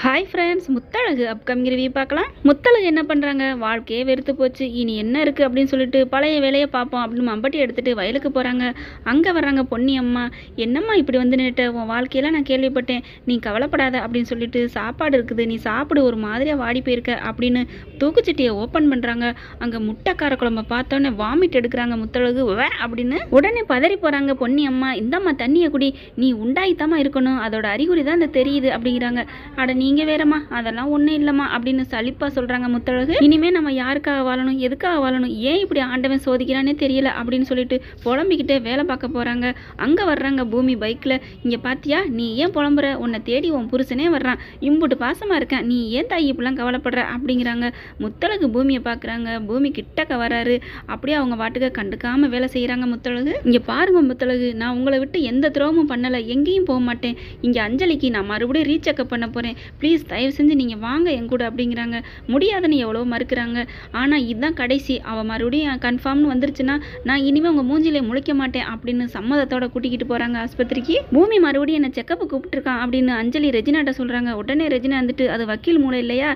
hi friends Muthazhagu upcoming review பார்க்கலாம் முத்தழகு என்ன பண்ணுறாங்க வாழ்க்கையே வெறுத்து போச்சு இனி என்ன இருக்குது அப்படின்னு சொல்லிட்டு பழைய வேலையை பார்ப்போம் அப்படின்னு மம்பட்டி எடுத்துகிட்டு வயலுக்கு போகிறாங்க அங்கே வர்றாங்க பொன்னி அம்மா என்னம்மா இப்படி வந்து நின்றுட்ட உன் வாழ்க்கையெல்லாம் நான் கேள்விப்பட்டேன் நீ கவலைப்படாத அப்படின்னு சொல்லிட்டு சாப்பாடு இருக்குது நீ சாப்பிடு ஒரு மாதிரியாக வாடி போயிருக்க அப்படின்னு தூக்குச்சட்டியை ஓப்பன் பண்ணுறாங்க அங்கே முட்டைக்கார குழம்ப பார்த்தோன்னே வாமிட் எடுக்கிறாங்க முத்தழகு வே அப்படின்னு உடனே பதறி போகிறாங்க பொன்னி அம்மா இந்தம்மா தண்ணியை குடி நீ உண்டாயித்தமாக இருக்கணும் அதோட அறிகுறி தான் இந்த தெரியுது அப்படிங்கிறாங்க அட நீங்கள் வேறம்மா அதெல்லாம் ஒன்றும் இல்லைம்மா அப்படின்னு சலிப்பாக சொல்கிறாங்க முத்தழகு இனிமேல் நம்ம யாருக்காக வாழணும் எதுக்காக வாழணும் ஏன் இப்படி ஆண்டவன் சோதிக்கிறானே தெரியல அப்படின்னு சொல்லிட்டு புலம்பிக்கிட்டே வேலை பார்க்க போகிறாங்க அங்கே வர்றாங்க பூமி பைக்கில் இங்கே பார்த்தியா நீ ஏன் புலம்புற உன்னை தேடி உன் புருஷனே வர்றான் இம்புட்டு பாசமாக இருக்கேன் நீ ஏன் தாய் இப்படிலாம் கவலைப்படுற அப்படிங்கிறாங்க முத்தழகு பூமியை பார்க்குறாங்க பூமி கிட்டக்க வராரு அப்படியே அவங்க வாட்டுக்க கண்டுக்காமல் வேலை செய்கிறாங்க முத்தழகு இங்கே பாருங்க முத்தழகு நான் உங்களை விட்டு எந்த துரோகமும் பண்ணலை எங்கேயும் போக மாட்டேன் இங்கே அஞ்சலிக்கு நான் மறுபடியும் ரீசெக்அப் பண்ண போகிறேன் ப்ளீஸ் தயவு செஞ்சு நீங்கள் வாங்க என் கூட அப்படிங்கிறாங்க முடியாதுன்னு எவ்வளோ மறுக்கிறாங்க ஆனால் இதுதான் கடைசி அவள் மறுபடியும் கன்ஃபார்ம்னு வந்துருச்சுன்னா நான் இனிமேல் உங்கள் மூஞ்சிலே முழிக்க மாட்டேன் அப்படின்னு சம்மதத்தோட கூட்டிகிட்டு போகிறாங்க ஆஸ்பத்திரிக்கு பூமி மறுபடியும் என்னை செக்கப்பு கூப்பிட்டுருக்கான் அப்படின்னு அஞ்சலி ரெஜினாட்ட சொல்கிறாங்க உடனே ரெஜினா வந்துட்டு அது வக்கீல் மூலம் இல்லையா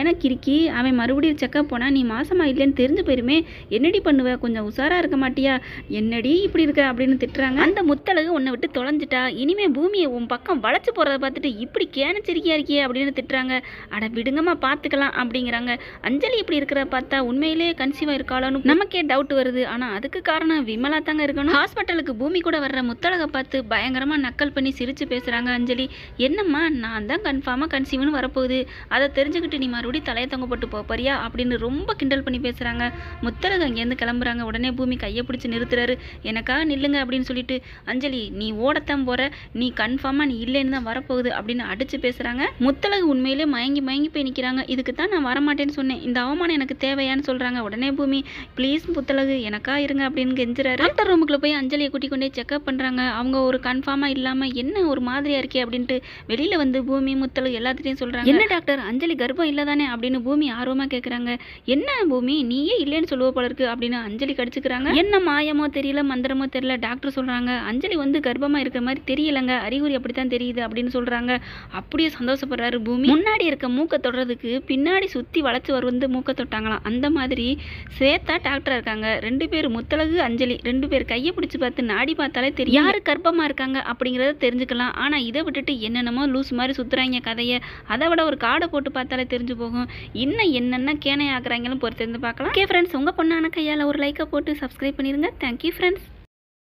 ஏன்னா கிறுக்கி அவன் மறுபடியும் செக்கப் போனால் நீ மாசமாக இல்லைன்னு தெரிஞ்சு போயிருமே என்னடி பண்ணுவ கொஞ்சம் உஷாராக இருக்க மாட்டியா என்னடி இப்படி இருக்க அப்படின்னு திட்டுறாங்க அந்த முத்தழகு உன்னை விட்டு தொலைஞ்சிட்டா இனிமே பூமியை உன் பக்கம் வளைச்சு போகிறத பார்த்துட்டு இப்படி கேனச்சிருக்கி குட்டியாக இருக்கியே அப்படின்னு திட்டுறாங்க அட விடுங்கம்மா பார்த்துக்கலாம் அப்படிங்கிறாங்க அஞ்சலி இப்படி இருக்கிற பார்த்தா உண்மையிலே கன்சீவா இருக்காளான்னு நமக்கே டவுட் வருது ஆனால் அதுக்கு காரணம் விமலா தாங்க இருக்கணும் ஹாஸ்பிட்டலுக்கு பூமி கூட வர்ற முத்தழக பார்த்து பயங்கரமாக நக்கல் பண்ணி சிரித்து பேசுகிறாங்க அஞ்சலி என்னம்மா நான் தான் கன்ஃபார்மாக கன்சீவ்னு வரப்போகுது அதை தெரிஞ்சுக்கிட்டு நீ மறுபடியும் தலையை தொங்க போட்டு போறியா அப்படின்னு ரொம்ப கிண்டல் பண்ணி பேசுகிறாங்க முத்தழகு அங்கேருந்து கிளம்புறாங்க உடனே பூமி கையை பிடிச்சி நிறுத்துறாரு எனக்காக நில்லுங்க அப்படின்னு சொல்லிட்டு அஞ்சலி நீ ஓடத்தான் போகிற நீ கன்ஃபார்மாக நீ இல்லைன்னு தான் வரப்போகுது அப்படின்னு அடித்து பேசுகிறாங்க சொல்கிறாங்க முத்தழகு உண்மையிலே மயங்கி மயங்கி போய் நிற்கிறாங்க இதுக்கு தான் நான் வரமாட்டேன்னு சொன்னேன் இந்த அவமானம் எனக்கு தேவையான்னு சொல்கிறாங்க உடனே பூமி ப்ளீஸ் முத்தழகு எனக்கா இருங்க அப்படின்னு கெஞ்சுறாரு டாக்டர் ரூமுக்குள்ளே போய் அஞ்சலியை கூட்டிக் கொண்டே செக்அப் பண்ணுறாங்க அவங்க ஒரு கன்ஃபார்மாக இல்லாமல் என்ன ஒரு மாதிரியாக இருக்கே அப்படின்ட்டு வெளியில் வந்து பூமி முத்தழகு எல்லாத்துட்டையும் சொல்கிறாங்க என்ன டாக்டர் அஞ்சலி கர்ப்பம் இல்லை தானே அப்படின்னு பூமி ஆர்வமாக கேட்குறாங்க என்ன பூமி நீயே இல்லைன்னு சொல்லுவ போல இருக்கு அப்படின்னு அஞ்சலி கடிச்சுக்கிறாங்க என்ன மாயமோ தெரியல மந்திரமோ தெரியல டாக்டர் சொல்கிறாங்க அஞ்சலி வந்து கர்ப்பமாக இருக்கிற மாதிரி தெரியலங்க அறிகுறி அப்படித்தான் தெரியுது அப்படின்னு சொல்கிறாங்க அப்படியே சந்தோஷம் சந்தோஷப்படுறாரு பூமி முன்னாடி இருக்க மூக்கை தொடுறதுக்கு பின்னாடி சுற்றி வளைச்சு வந்து மூக்கை தொட்டாங்களாம் அந்த மாதிரி சேத்தா டாக்டராக இருக்காங்க ரெண்டு பேர் முத்தழகு அஞ்சலி ரெண்டு பேர் கையை பிடிச்சி பார்த்து நாடி பார்த்தாலே தெரியும் யார் கர்ப்பமாக இருக்காங்க அப்படிங்கிறத தெரிஞ்சுக்கலாம் ஆனால் இதை விட்டுட்டு என்னென்னமோ லூஸ் மாதிரி சுற்றுறாங்க கதையை அதை விட ஒரு காடை போட்டு பார்த்தாலே தெரிஞ்சு போகும் இன்னும் என்னென்ன கேனை பொறுத்திருந்து பார்க்கலாம் ஓகே ஃப்ரெண்ட்ஸ் உங்கள் பொண்ணான கையால் ஒரு லைக்கை போட்டு சப்ஸ்கிரைப் பண்ணிடுங்க தேங்க்யூ ஃப்ரெண்ட்ஸ்